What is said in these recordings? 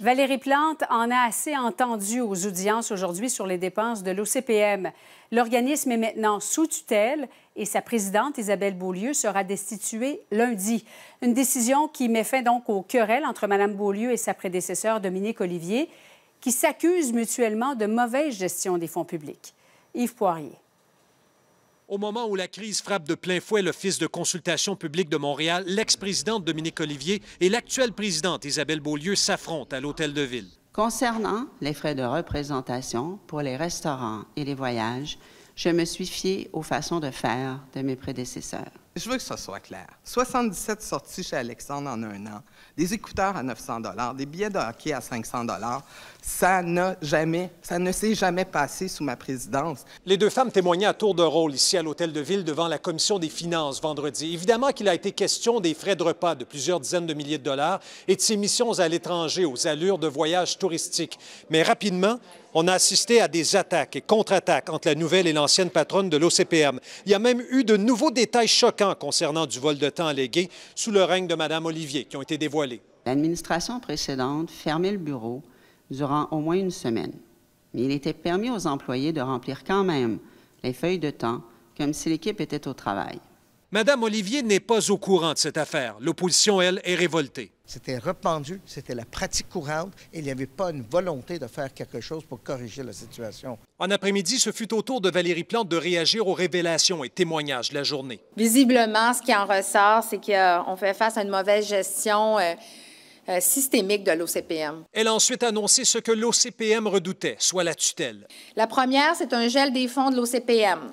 Valérie Plante en a assez entendu aux audiences aujourd'hui sur les dépenses de l'OCPM. L'organisme est maintenant sous tutelle et sa présidente, Isabelle Beaulieu, sera destituée lundi. Une décision qui met fin donc aux querelles entre Mme Beaulieu et sa prédécesseur, Dominique Olivier, qui s'accusent mutuellement de mauvaise gestion des fonds publics. Yves Poirier. Au moment où la crise frappe de plein fouet l'Office de consultation publique de Montréal, l'ex-présidente Dominique Olivier et l'actuelle présidente Isabelle Beaulieu s'affrontent à l'Hôtel de Ville. Concernant les frais de représentation pour les restaurants et les voyages, je me suis fiée aux façons de faire de mes prédécesseurs je veux que ça soit clair. 77 sorties chez Alexandre en un an, des écouteurs à 900 des billets de hockey à 500 ça n'a jamais, ça ne s'est jamais passé sous ma présidence. Les deux femmes témoignaient à tour de rôle ici à l'Hôtel de Ville devant la Commission des finances vendredi. Évidemment qu'il a été question des frais de repas de plusieurs dizaines de milliers de dollars et de ses missions à l'étranger aux allures de voyages touristiques. Mais rapidement, on a assisté à des attaques et contre-attaques entre la nouvelle et l'ancienne patronne de l'OCPM. Il y a même eu de nouveaux détails choquants concernant du vol de temps allégué sous le règne de Mme Olivier qui ont été dévoilés. L'administration précédente fermait le bureau durant au moins une semaine, mais il était permis aux employés de remplir quand même les feuilles de temps comme si l'équipe était au travail. Madame Olivier n'est pas au courant de cette affaire. L'opposition, elle, est révoltée. C'était répandu, c'était la pratique courante et il n'y avait pas une volonté de faire quelque chose pour corriger la situation. En après-midi, ce fut au tour de Valérie Plante de réagir aux révélations et témoignages de la journée. Visiblement, ce qui en ressort, c'est qu'on euh, fait face à une mauvaise gestion. Euh, euh, systémique de l'OCPM. Elle a ensuite annoncé ce que l'OCPM redoutait, soit la tutelle. La première, c'est un gel des fonds de l'OCPM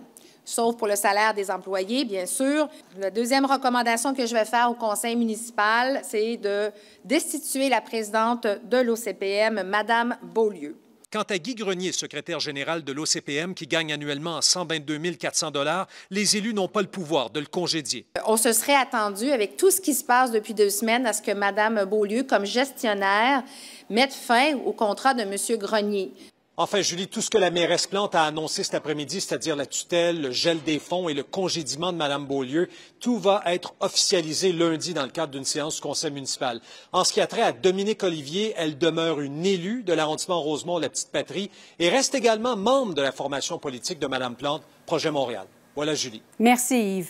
sauf pour le salaire des employés, bien sûr. La deuxième recommandation que je vais faire au conseil municipal, c'est de destituer la présidente de l'OCPM, Madame Beaulieu. Quant à Guy Grenier, secrétaire général de l'OCPM, qui gagne annuellement 122 400 dollars, les élus n'ont pas le pouvoir de le congédier. Euh, on se serait attendu, avec tout ce qui se passe depuis deux semaines, à ce que Mme Beaulieu, comme gestionnaire, mette fin au contrat de M. Grenier. Enfin, Julie, tout ce que la mairesse Plante a annoncé cet après-midi, c'est-à-dire la tutelle, le gel des fonds et le congédiement de Mme Beaulieu, tout va être officialisé lundi dans le cadre d'une séance du conseil municipal. En ce qui a trait à Dominique Olivier, elle demeure une élue de l'arrondissement Rosemont-La Petite Patrie et reste également membre de la formation politique de Mme Plante, Projet Montréal. Voilà, Julie. Merci, Yves.